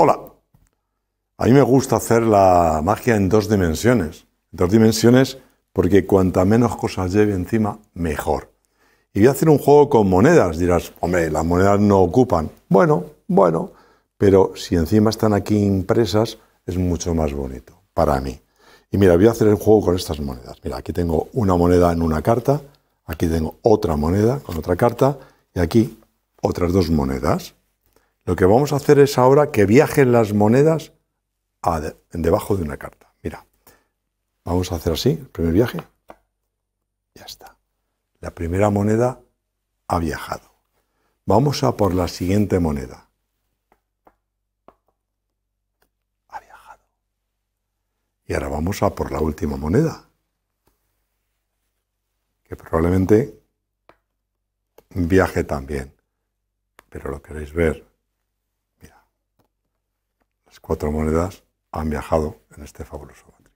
Hola. A mí me gusta hacer la magia en dos dimensiones. dos dimensiones porque cuanta menos cosas lleve encima, mejor. Y voy a hacer un juego con monedas. Dirás, hombre, las monedas no ocupan. Bueno, bueno, pero si encima están aquí impresas, es mucho más bonito para mí. Y mira, voy a hacer el juego con estas monedas. Mira, aquí tengo una moneda en una carta, aquí tengo otra moneda con otra carta y aquí otras dos monedas. Lo que vamos a hacer es ahora que viajen las monedas debajo de una carta. Mira, vamos a hacer así, el primer viaje. Ya está. La primera moneda ha viajado. Vamos a por la siguiente moneda. Ha viajado. Y ahora vamos a por la última moneda. Que probablemente viaje también. Pero lo queréis ver cuatro monedas han viajado en este fabuloso momento.